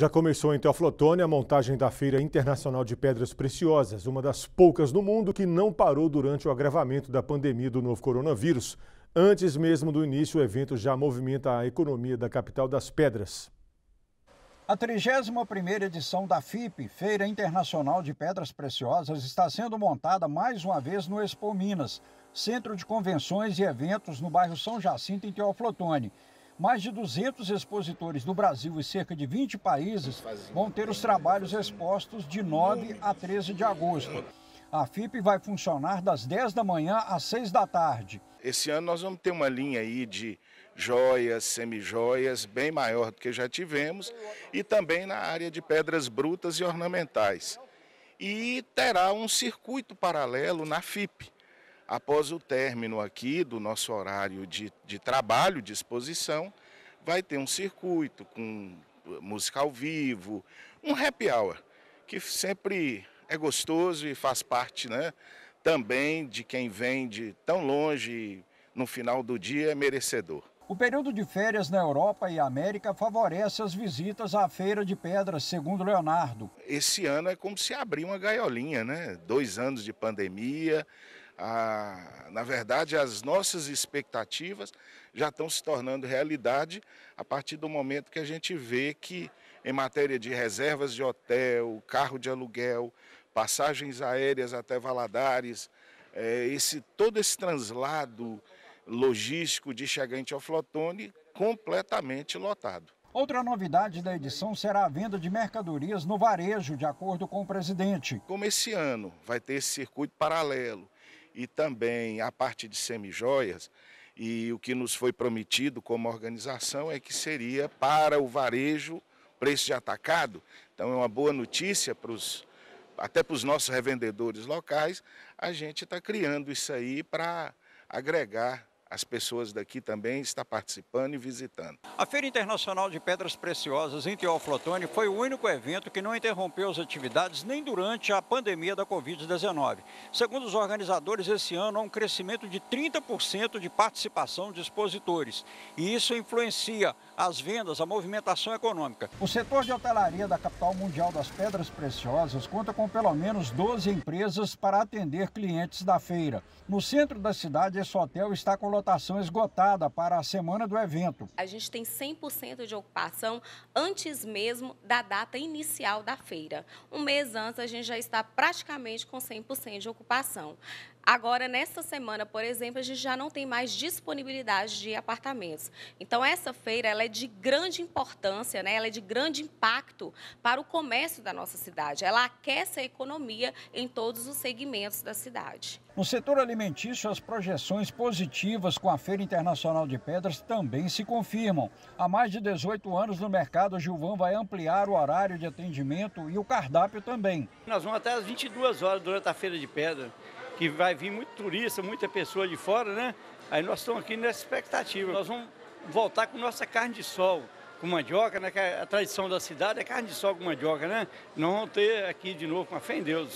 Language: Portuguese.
Já começou em então, Teoflotone a montagem da Feira Internacional de Pedras Preciosas, uma das poucas no mundo que não parou durante o agravamento da pandemia do novo coronavírus. Antes mesmo do início, o evento já movimenta a economia da capital das pedras. A 31ª edição da FIP, Feira Internacional de Pedras Preciosas, está sendo montada mais uma vez no Expo Minas, centro de convenções e eventos no bairro São Jacinto, em Teoflotone mais de 200 expositores do Brasil e cerca de 20 países vão ter os trabalhos expostos de 9 a 13 de agosto. A FIP vai funcionar das 10 da manhã às 6 da tarde. Esse ano nós vamos ter uma linha aí de joias, semijoias, bem maior do que já tivemos, e também na área de pedras brutas e ornamentais. E terá um circuito paralelo na FIP Após o término aqui do nosso horário de, de trabalho, de exposição, vai ter um circuito com eh, música ao vivo, um happy hour, que sempre é gostoso e faz parte né, também de quem vem de tão longe no final do dia é merecedor. O período de férias na Europa e América favorece as visitas à Feira de Pedras, segundo Leonardo. Esse ano é como se abrir uma gaiolinha, né? Dois anos de pandemia, a, na verdade, as nossas expectativas já estão se tornando realidade a partir do momento que a gente vê que, em matéria de reservas de hotel, carro de aluguel, passagens aéreas até Valadares, é, esse, todo esse translado logístico de chegante ao Flotone completamente lotado. Outra novidade da edição será a venda de mercadorias no varejo, de acordo com o presidente. Como esse ano vai ter esse circuito paralelo, e também a parte de semijoias. E o que nos foi prometido como organização é que seria para o varejo preço de atacado. Então é uma boa notícia para os até para os nossos revendedores locais, a gente está criando isso aí para agregar as pessoas daqui também estão participando e visitando. A Feira Internacional de Pedras Preciosas em Teófilo Otoni foi o único evento que não interrompeu as atividades nem durante a pandemia da Covid-19. Segundo os organizadores, esse ano há um crescimento de 30% de participação de expositores e isso influencia as vendas, a movimentação econômica. O setor de hotelaria da capital mundial das Pedras Preciosas conta com pelo menos 12 empresas para atender clientes da feira. No centro da cidade, esse hotel está com lotação esgotada para a semana do evento. A gente tem 100% de ocupação antes mesmo da data inicial da feira. Um mês antes, a gente já está praticamente com 100% de ocupação. Agora, nesta semana, por exemplo, a gente já não tem mais disponibilidade de apartamentos. Então, essa feira ela é de grande importância, né? ela é de grande impacto para o comércio da nossa cidade. Ela aquece a economia em todos os segmentos da cidade. No setor alimentício, as projeções positivas com a Feira Internacional de Pedras também se confirmam. Há mais de 18 anos no mercado, a Gilvan vai ampliar o horário de atendimento e o cardápio também. Nós vamos até as 22 horas durante a Feira de Pedra que vai vir muito turista, muita pessoa de fora, né? Aí nós estamos aqui nessa expectativa. Nós vamos voltar com nossa carne de sol, com mandioca, né? Que é a tradição da cidade é carne de sol com mandioca, né? Nós vamos ter aqui de novo, com a fé em Deus.